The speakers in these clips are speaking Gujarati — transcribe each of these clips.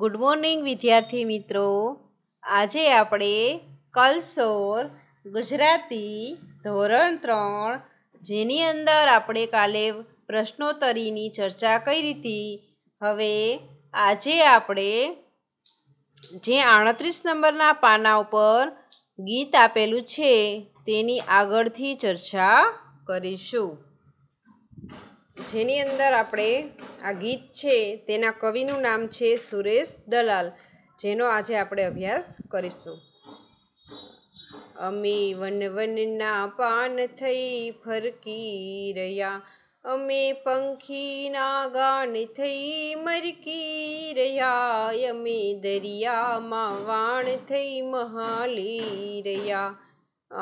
ગુડ મોર્નિંગ વિદ્યાર્થી મિત્રો આજે આપણે કલસોર ગુજરાતી ધોરણ ત્રણ જેની અંદર આપણે કાલે પ્રશ્નોત્તરીની ચર્ચા કરી હતી હવે આજે આપણે જે આડત્રીસ નંબરના પાના ઉપર ગીત આપેલું છે તેની આગળથી ચર્ચા કરીશું જેની અંદર આપણે આ ગીત છે તેના કવિનું નામ છે સુરેશ દલાલ જેનો આજે આપણે અભ્યાસ કરીશું અમે વન વનના પાન થઈ ફરકી રહ્યા અમે પંખીના ગાન થઈ મરકી રહ્યા અમે દરિયામાં વાણ થઈ મહાલી રહ્યા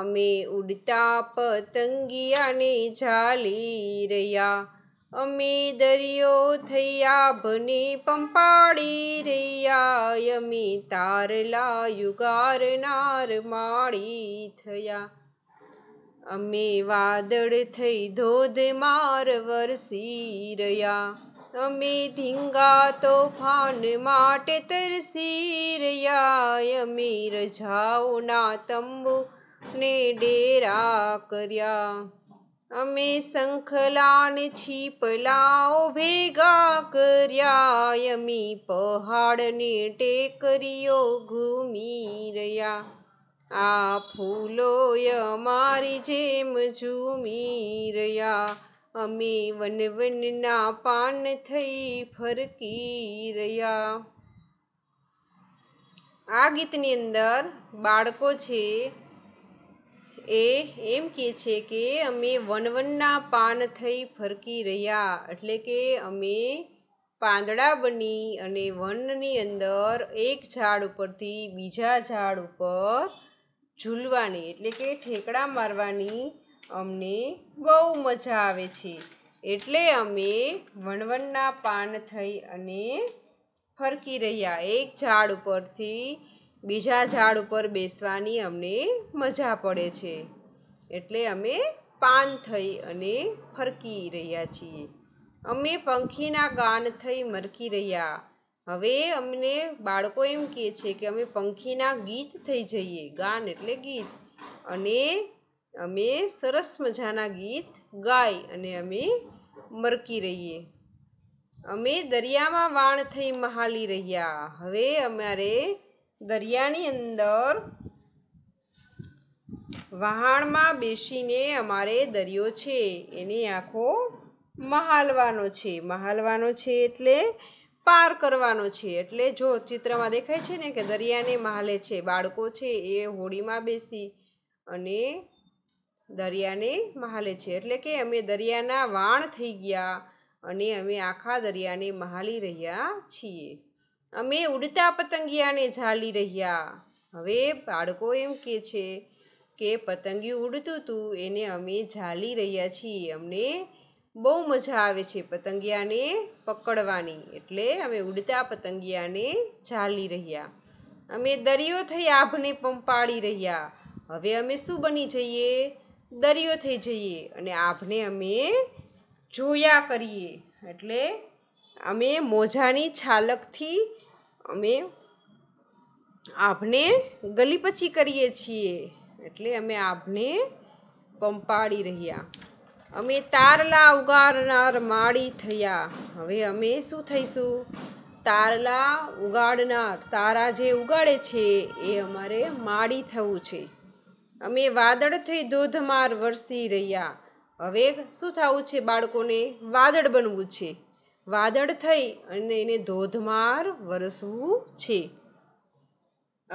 અમે ઉડતા પતંગિયાને ઝાલી રહ્યા અમે દરિયો થયા ભને પંપાળી રહ્યા અમે તારલા યુગાર નાર માળી થયા અમે વાદળ થઈ ધોધ માર વરસી રહ્યા અમે ધીંગા તોફાન માટે તરસી રહ્યા અમે રજાઓના તંબુ ને ડેરા કર્યા અમે શંખલાન છીપલાઓ ભેગા કર્યા અમી પહાડને ટેકરીઓ ઘૂમી રહ્યા આ ફૂલો અમારી જેમ ઝૂમી રહ્યા અમે વનવનના પાન થઈ ફરકી રહ્યા આ ગીતની અંદર બાળકો છે એ એમ કહે છે કે અમે વનવનના પાન થઈ ફરકી રહ્યા એટલે કે અમે પાંદડા બની અને વનની અંદર એક ઝાડ ઉપરથી બીજા ઝાડ ઉપર ઝૂલવાની એટલે કે ઠેકડા મારવાની અમને બહુ મજા આવે છે એટલે અમે વણવણના પાન થઈ અને ફરકી રહ્યા એક ઝાડ ઉપરથી બીજા ઝાડ ઉપર બેસવાની અમને મજા પડે છે એટલે અમે પાન થઈ અને ફરકી રહ્યા છીએ અમે પંખીના ગાન થઈ મરકી રહ્યા હવે અમને બાળકો એમ કહે છે કે અમે પંખીના ગીત થઈ જઈએ ગાન એટલે ગીત અને અમે સરસ મજાના ગીત ગાઈ અને અમે મરકી રહીએ અમે દરિયામાં વાણ થઈ મહાલી રહ્યા હવે અમારે દરિયાની અંદર વહાણમાં બેસીને અમારે દરિયો છે એને આખો મહાલવાનો છે મહાલવાનો છે એટલે પાર કરવાનો છે એટલે જો ચિત્રમાં દેખાય છે ને કે દરિયાને મહાલે છે બાળકો છે એ હોડીમાં બેસી અને દરિયાને મહાલે છે એટલે કે અમે દરિયાના વાણ થઈ ગયા અને અમે આખા દરિયાને મહાલી રહ્યા છીએ અમે ઉડતા પતંગિયાને ઝાલી રહ્યા હવે બાળકો એમ કે છે કે પતંગિયું ઉડતું હતું એને અમે ઝાલી રહ્યા છીએ અમને બહુ મજા આવે છે પતંગિયાને પકડવાની એટલે અમે ઉડતા પતંગિયાને ઝાલી રહ્યા અમે દરિયો થઈ આભને પંપાળી રહ્યા હવે અમે શું બની જઈએ દરિયો થઈ જઈએ અને આભને અમે જોયા કરીએ એટલે અમે મોજાની છાલકથી અમે આપને ગલી પછી કરીએ છીએ એટલે અમે આપને પંપાડી રહ્યા અમે તારલા ઉગાડનાર માળી થયા હવે અમે શું થઈશું તારલા ઉગાડનાર તારા જે ઉગાડે છે એ અમારે માળી થવું છે અમે વાદળ થઈ ધોધમાર વરસી રહ્યા હવે શું થવું છે બાળકોને વાદળ બનવું છે વાદળ થઈ અને એને ધોધમાર વરસવું છે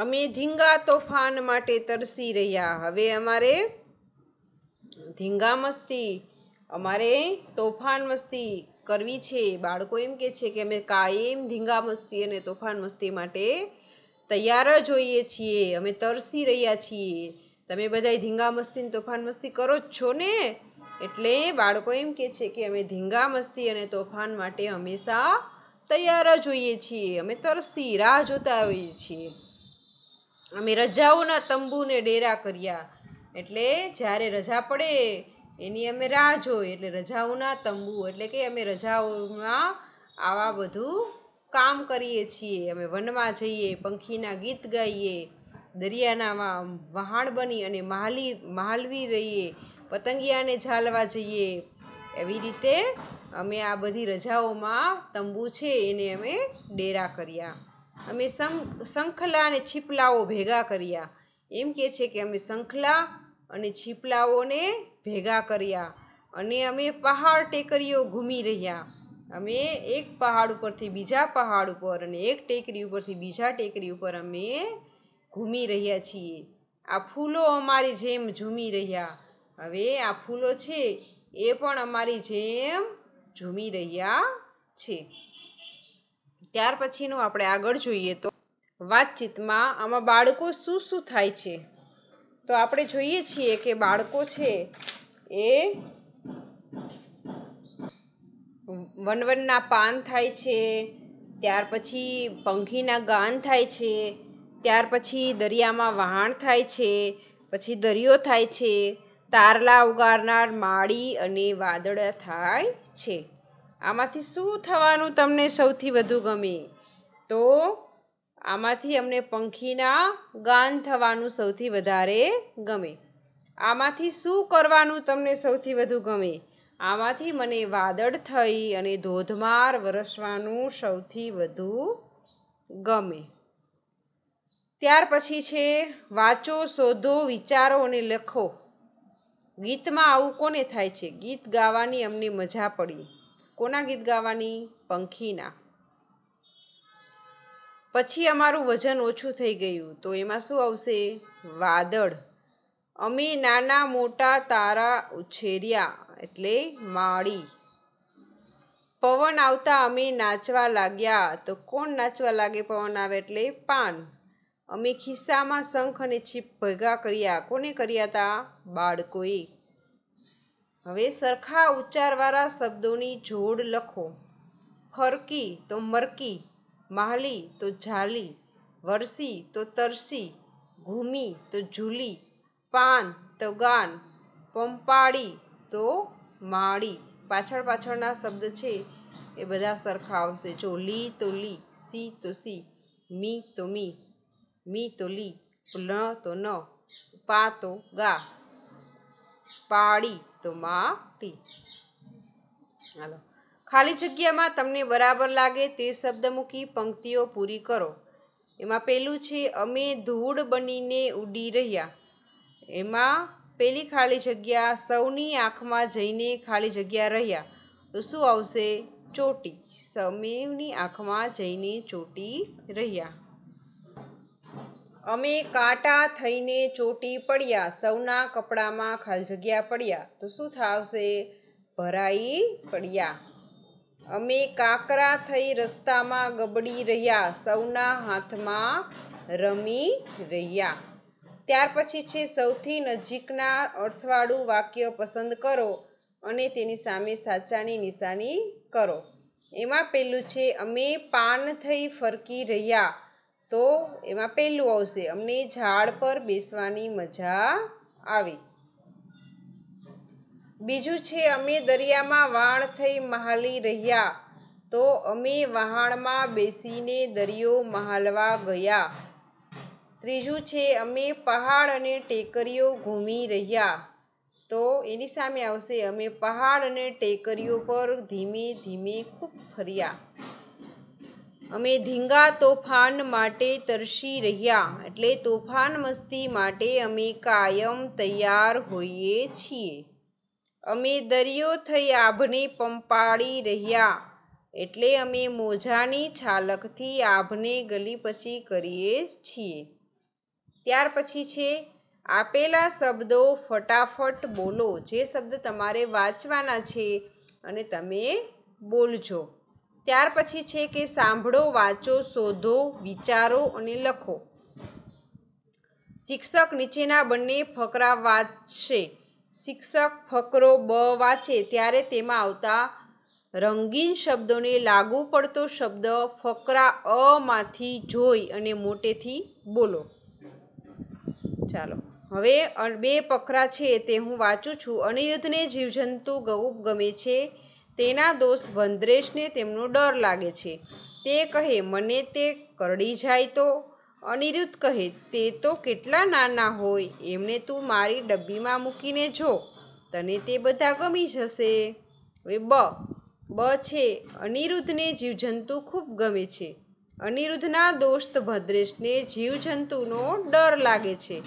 અમે ધીંગા તોફાન માટે તરસી રહ્યા હવે અમારે ધીંગા મસ્તી અમારે તોફાન મસ્તી કરવી છે બાળકો એમ કે છે કે અમે કાયમ ધીંગા મસ્તી અને તોફાન મસ્તી માટે તૈયાર જ હોઈએ છીએ અમે તરસી રહ્યા છીએ તમે બધા ધીંગા મસ્તી તોફાન મસ્તી કરો જ છો ને એટલે બાળકો એમ કે છે કે અમે ધીંગા મસ્તી અને તોફાન માટે હંમેશા તૈયાર જ હોઈએ છીએ અમે તરસી રાહ જોતા હોઈએ છીએ અમે રજાઓના તંબુને ડેરા કર્યા એટલે જ્યારે રજા પડે એની અમે રાહ જોઈ એટલે રજાઓના તંબુ એટલે કે અમે રજાઓમાં આવા બધું કામ કરીએ છીએ અમે વનમાં જઈએ પંખીના ગીત ગાઈએ દરિયાના વહાણ બની અને માલી માલવી રહીએ પતંગિયાને ઝાલવા જઈએ એવી રીતે અમે આ બધી રજાઓમાં તંબુ છે એને અમે ડેરા કર્યા અમે શંખલા અને છીપલાઓ ભેગા કર્યા એમ કે છે કે અમે શંખલા અને છીપલાઓને ભેગા કર્યા અને અમે પહાડ ટેકરીઓ ઘૂમી રહ્યા અમે એક પહાડ ઉપરથી બીજા પહાડ ઉપર અને એક ટેકરી ઉપરથી બીજા ટેકરી ઉપર અમે ઘૂમી રહ્યા છીએ આ ફૂલો અમારી જેમ ઝૂમી રહ્યા હવે આ ફૂલો છે એ પણ અમારી જેમ ઝૂમી રહ્યા છે ત્યાર પછીનું આપણે આગળ જોઈએ તો વાતચીતમાં આમાં બાળકો શું શું થાય છે તો આપણે જોઈએ છીએ કે બાળકો છે એ વનવનના પાન થાય છે ત્યાર પછી પંખીના ગાન થાય છે ત્યાર પછી દરિયામાં વહાણ થાય છે પછી દરિયો થાય છે તારલા ઉગારનાર માળી અને વાદળા થાય છે આમાંથી શું થવાનું તમને સૌથી વધુ ગમે તો આમાંથી અમને પંખીના ગાન થવાનું સૌથી વધારે ગમે આમાંથી શું કરવાનું તમને સૌથી વધુ ગમે આમાંથી મને વાદળ થઈ અને ધોધમાર વરસવાનું સૌથી વધુ ગમે ત્યાર પછી છે વાંચો શોધો વિચારો અને લખો ગીતમાં આવું કોને થાય છે ગીત ગાવાની અમને મજા પડી કોના ગીત ગાવાની પંખીના પછી અમારું વજન ઓછું થઈ ગયું તો એમાં શું આવશે વાદળ અમે નાના મોટા તારા ઉછેર્યા એટલે માળી પવન આવતા અમે નાચવા લાગ્યા તો કોણ નાચવા લાગે પવન આવે એટલે પાન અમે ખિસ્સામાં શંખ અને છીપ ભેગા કર્યા કોને કર્યા હતા બાળકોએ હવે સરખા ઉચ્ચારવાળા શબ્દોની જોડ લખો ફરકી તો મરકી માહલી તો ઝાલી વરસી તો તરસી ઘૂમી તો ઝૂલી પાન તો ગાન પંપાળી તો માળી પાછળ પાછળના શબ્દ છે એ બધા સરખા આવશે જો લી તો લી સી તો સી મી તો મી મી તો લી ન તો ન પા તો ગા પાડી તો માટી હાલો ખાલી જગ્યામાં તમને બરાબર લાગે તે શબ્દ મૂકી પંક્તિઓ પૂરી કરો એમાં પહેલું છે અમે ધૂળ બનીને ઉડી રહ્યા એમાં પહેલી ખાલી જગ્યા સૌની આંખમાં જઈને ખાલી જગ્યા રહ્યા તો શું આવશે ચોટી સૌની આંખમાં જઈને ચોટી રહ્યા અમે કાંટા થઈને ચોટી પડ્યા સૌના કપડામાં ખાલજગ્યા પડ્યા તો શું થશે ભરાઈ પડ્યા અમે કાકરા થઈ રસ્તામાં ગબડી રહ્યા સૌના હાથમાં રમી રહ્યા ત્યાર પછી છે સૌથી નજીકના અર્થવાળું વાક્ય પસંદ કરો અને તેની સામે સાચાની નિશાની કરો એમાં પહેલું છે અમે પાન થઈ ફરકી રહ્યા તો એમાં પહેલું આવશે અમને ઝાડ પર બેસવાની મજા આવી બીજું છે અમે દરિયામાં વાણ થઈ મહાલી રહ્યા તો અમે વહાણમાં બેસીને દરિયો મહાલવા ગયા ત્રીજું છે અમે પહાડ અને ટેકરીઓ ઘૂમી રહ્યા તો એની સામે આવશે અમે પહાડ અને ટેકરીઓ પર ધીમે ધીમે ખૂબ ફર્યા અમે ધીંગા તોફાન માટે તરસી રહ્યા એટલે તોફાન મસ્તી માટે અમે કાયમ તૈયાર હોઈએ છીએ અમે દરિયો થઈ આભને પંપાળી રહ્યા એટલે અમે મોજાની છાલકથી આભને ગલી પછી કરીએ છીએ ત્યાર પછી છે આપેલા શબ્દો ફટાફટ બોલો જે શબ્દ તમારે વાંચવાના છે અને તમે બોલજો ત્યાર પછી છે કે સાંભળો વાંચો શોધો વિચારો અને લખો શિક્ષક નીચેના બંને ફકરા વાંચશે શિક્ષક ફકરો બ વાંચે ત્યારે તેમાં આવતા રંગીન શબ્દોને લાગુ પડતો શબ્દ ફકરા અમાંથી જોઈ અને મોટેથી બોલો ચાલો હવે બે પખરા છે તે હું વાંચું છું અનિરુદ્ધને જીવજંતુ ગૌ ગમે છે તેના દોસ્ત વંદ્રેશને તેમનો ડર લાગે છે તે કહે મને તે કરડી જાય તો અનિરુદ્ધ કહે તે તો કેટલા નાના હોય એમને તું મારી ડબ્બીમાં મૂકીને જો તને તે બધા ગમી જશે હવે બ બ છે અનિરુદ્ધને જીવજંતુ ખૂબ ગમે છે અનિરુદ્ધના દોસ્ત ભદ્રેશને જીવજંતુનો ડર લાગે છે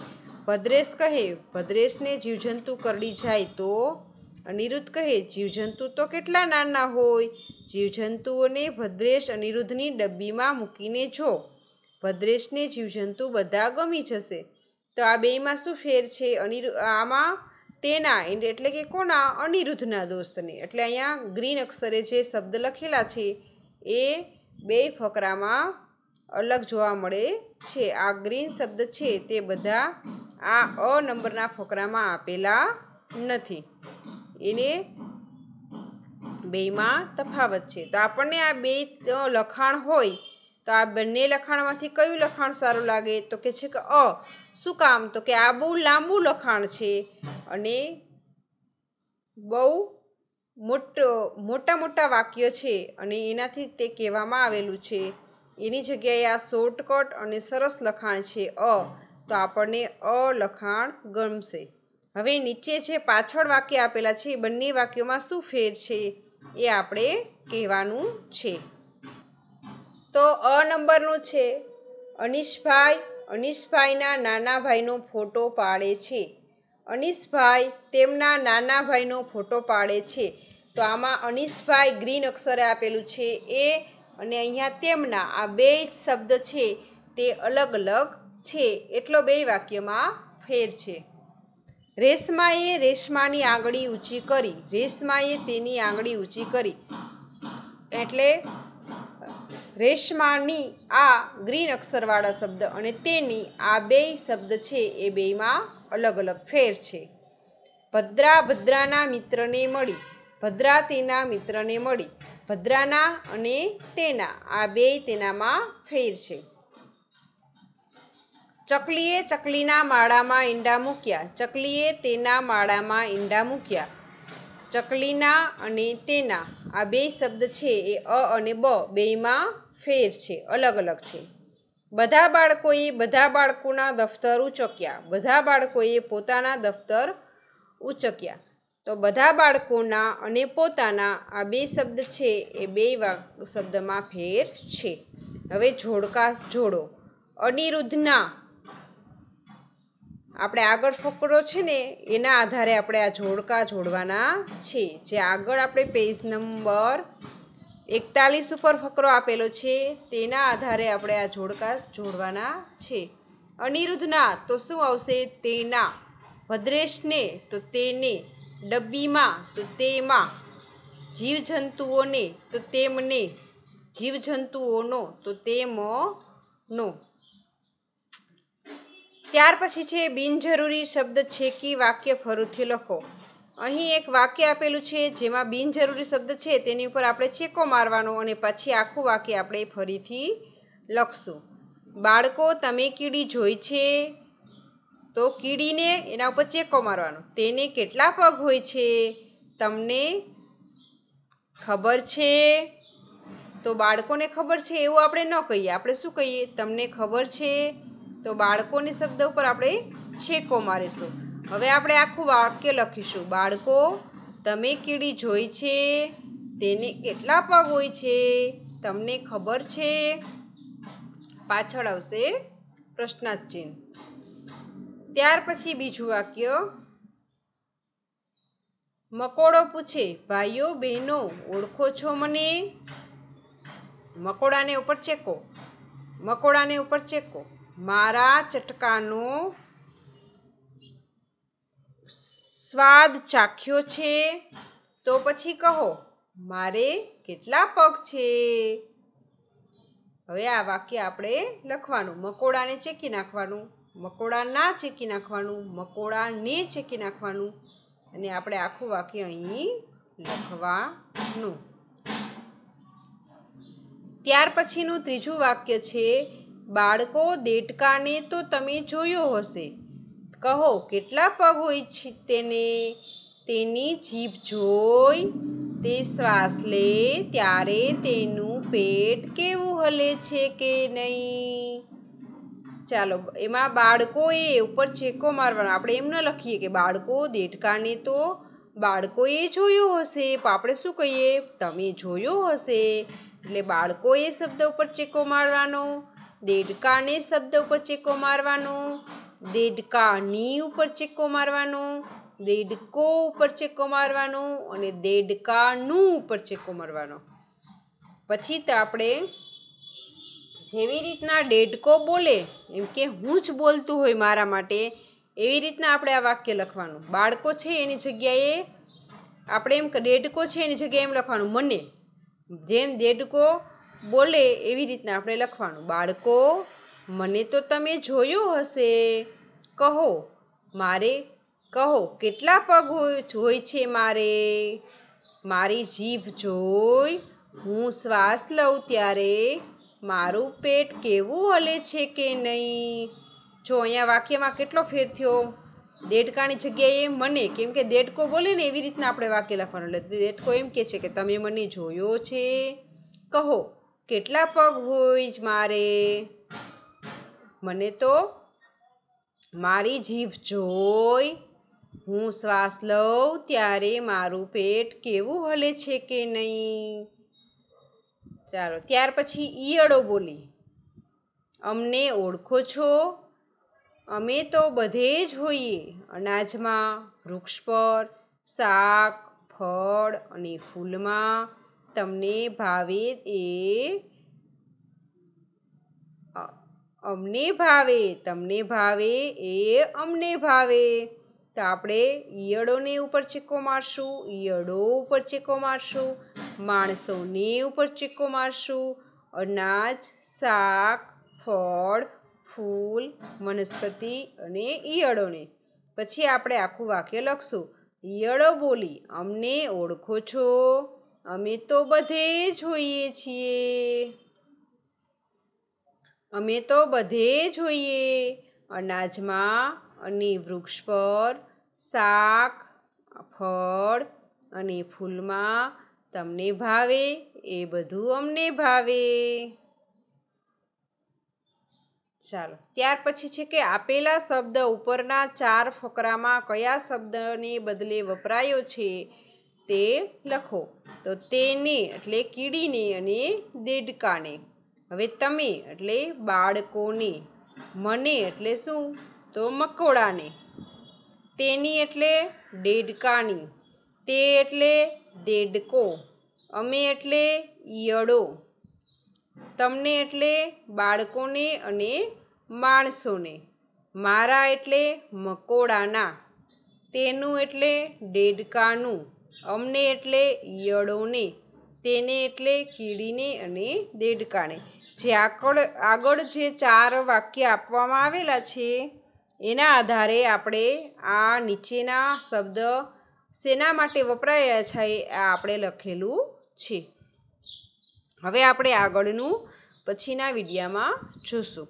ભદ્રેશ કહે ભદ્રેશને જીવજંતુ કરડી જાય તો અનિરુદ્ધ કહે જીવજંતુ તો કેટલા નાના હોય જીવજંતુઓને ભદ્રેશ અનિરુદ્ધની ડબ્બીમાં મૂકીને જો ભદ્રેશને જીવજંતુ બધા ગમી જશે તો આ બેમાં શું ફેર છે અનિરુ આમાં તેના એટલે કે કોના અનિરુદ્ધના દોસ્તને એટલે અહીંયા ગ્રીન અક્ષરે જે શબ્દ લખેલા છે એ બે ફકરામાં અલગ જોવા મળે છે આ ગ્રીન શબ્દ છે તે બધા આ અ નંબરના ફકરામાં આપેલા નથી એને બેમાં તફાવત છે તો આપણને આ બે લખાણ હોય તો આ બંને લખાણમાંથી કયું લખાણ સારું લાગે તો કે છે કે અ શું કામ તો કે આ બહુ લાંબુ લખાણ છે અને બહુ મોટો મોટા મોટા વાક્ય છે અને એનાથી તે કહેવામાં આવેલું છે એની જગ્યાએ આ શોર્ટકટ અને સરસ લખાણ છે અ તો આપણને અ લખાણ ગમશે હવે નીચે જે પાછળ વાક્ય આપેલા છે એ બંને વાક્યોમાં શું ફેર છે એ આપણે કહેવાનું છે તો અ નંબરનું છે અનિશભાઈ અનિશભાઈના નાના ભાઈનો ફોટો પાડે છે અનિશભાઈ તેમના નાના ભાઈનો ફોટો પાડે છે તો આમાં અનિશભાઈ ગ્રીન અક્ષરે આપેલું છે એ અને અહીંયા તેમના આ બે જ શબ્દ છે તે અલગ અલગ છે એટલો બે વાક્યમાં ફેર છે રેશમાએ રેશમાની આંગળી ઊંચી કરી રેશમાએ તેની આંગળી ઊંચી કરી એટલે રેશમાની આ ગ્રીન અક્ષરવાળા શબ્દ અને તેની આ બે શબ્દ છે એ બેમાં અલગ અલગ ફેર છે ભદ્રા ભદ્રાના મિત્રને મળી ભદ્રા તેના મિત્રને મળી ભદ્રાના અને તેના આ બે તેનામાં ફેર છે ચકલીએ ચકલીના માળામાં ઈંડા મૂક્યા ચકલીએ તેના માળામાં ઈંડા મૂક્યા ચકલીના અને તેના આ બે શબ્દ છે એ અ અને બ બેયમાં ફેર છે અલગ અલગ છે બધા બાળકોએ બધા બાળકોના દફતર ઉચક્યા બધા બાળકોએ પોતાના દફતર ઉચક્યા તો બધા બાળકોના અને પોતાના આ બે શબ્દ છે એ બે શબ્દમાં ફેર છે હવે જોડકા જોડો અનિરુદ્ધના આપણે આગળ ફકરો છે ને એના આધારે આપણે આ જોડકા જોડવાના છે જે આગળ આપણે પેજ નંબર એકતાલીસ ઉપર ફકરો આપેલો છે તેના આધારે આપણે આ જોડકા જોડવાના છે અનિરુદ્ધના તો શું આવશે તેના ભદ્રેશને તો તેને ડબ્બીમાં તો તેમાં જીવજંતુઓને તો તેમને જીવજંતુઓનો તો તેમનો ત્યાર પછી છે બિનજરૂરી શબ્દ છેકી વાક્ય ફરીથી લખો અહીં એક વાક્ય આપેલું છે જેમાં બિનજરૂરી શબ્દ છે તેની ઉપર આપણે છેકો મારવાનો અને પછી આખું વાક્ય આપણે ફરીથી લખશું બાળકો તમે કીડી જોઈ છે તો કીડીને એના ઉપર ચેકો મારવાનો તેને કેટલા પગ હોય છે તમને ખબર છે તો બાળકોને ખબર છે એવું આપણે ન કહીએ આપણે શું કહીએ તમને ખબર છે તો બાળકોને શબ્દ ઉપર આપણે છેકો મારીશું હવે આપણે આખું વાક્ય લખીશું બાળકો તમે કીડી જોઈ છે તેને કેટલા પગ હોય છે તમને ખબર છે પાછળ આવશે પ્રશ્નાર્થ ત્યાર પછી બીજું વાક્ય મકોડો પૂછે ભાઈઓ બહેનો ઓળખો છો મને મકોડાને ઉપર ચેકો મકોડાને ઉપર ચેકો મારા ચટકાનો સ્વાદ ચાખ્યો છે તો પછી કહો મારે કેટલા પગ છે હવે આ વાક્ય આપણે લખવાનું મકોડાને ચેકી નાખવાનું મકોડાના ચેકી નાખવાનું મકોડાને ચેકી નાખવાનું અને આપણે આખું વાક્ય અહીં લખવાનું ત્યાર પછીનું ત્રીજું વાક્ય છે બાળકો દેડકાને તો તમે જોયો હશે કહો કેટલા પગ હોય છે તેને તેની જીભ જોઈ તે શ્વાસ લે ત્યારે તેનું પેટ કેવું હલે છે કે નહીં ચાલો એમાં બાળકોએ ઉપર ચેકો મારવાનો આપણે એમ ન લખીએ કે બાળકો દેડકાને તો બાળકોએ જોયું હશે આપણે શું કહીએ તમે જોયો હશે એટલે બાળકોએ શબ્દ ઉપર ચેકો મારવાનો દેડકાને શબ્દ ઉપર ચેકો મારવાનો દેડકાની ઉપર ચેકો મારવાનો દેડકો ઉપર ચેકો મારવાનો અને દેડકાનું ઉપર ચેકો મારવાનો પછી તો આપણે જેવી રીતના દેડકો બોલે એમ કે હું જ બોલતું હોય મારા માટે એવી રીતના આપણે આ વાક્ય લખવાનું બાળકો છે એની જગ્યાએ આપણે એમ દેડકો છે એની જગ્યાએ એમ લખવાનું મને જેમ દેડકો બોલે એવી રીતના આપણે લખવાનું બાળકો મને તો તમે જોયો હશે કહો મારે કહો કેટલા પગ હોય છે મારે મારી જીભ જોઈ હું શ્વાસ લઉં ત્યારે મારું પેટ કેવું હલે છે કે નહીં જો અહીંયા વાક્યમાં કેટલો ફેર થયો દેડકાની જગ્યાએ મને કેમ કે દેડકો બોલે ને એવી રીતના આપણે વાક્ય લખવાનું એટલે દેડકો એમ કહે છે કે તમે મને જોયો છે કહો કેટલા પગ હોય જ મારે મને તો મારી જીભ જોઈ હું શ્વાસ લઉં ત્યારે મારું પેટ કેવું હલે છે કે નહીં ચાલો ત્યાર પછી ઈયળો બોલી અમને ઓળખો છો અમે તો બધે જ હોઈએ અનાજમાં વૃક્ષ પર શાક ફળ અને ફૂલમાં તમને ભાવે એ અમને ભાવે તમને ભાવે એ અમને ભાવે તો આપણે ઈયળોને ઉપર ચીકો મારશું ઈયળો ઉપર ચીકો મારશું માણસોને ઉપર ચીકો મારશું અનાજ શાક ફળ ફૂલ વનસ્પતિ અને ઈયળોને પછી આપણે આખું વાક્ય લખશું ઈયળો બોલી અમને ઓળખો છો અમે તો બધે જ હોઈએ છીએ અમે તો બધે જોઈએ અનાજમાં અને વૃક્ષ પર શાક ફળ અને ફૂલમાં તમને ભાવે એ બધું અમને ભાવે ચાલો ત્યાર પછી છે કે આપેલા શબ્દ ઉપરના ચાર ફકરામાં કયા શબ્દને બદલે વપરાયો છે તે લખો તો તેને એટલે કીડીને અને દેડકાને હવે તમે એટલે બાળકોને મને એટલે શું તો મકોડાને તેની એટલે દેડકાની તે એટલે દેડકો અમે એટલે ઈયળો તમને એટલે બાળકોને અને માણસોને મારા એટલે મકોડાના તેનું એટલે દેડકાનું અમને એટલે યળોને તેને એટલે કીડીને અને દેડકાને જે આગળ આગળ જે ચાર વાક્ય આપવામાં આવેલા છે એના આધારે આપણે આ નીચેના શબ્દ શેના માટે વપરાયા છે આ આપણે લખેલું છે હવે આપણે આગળનું પછીના વિડીયામાં જોશું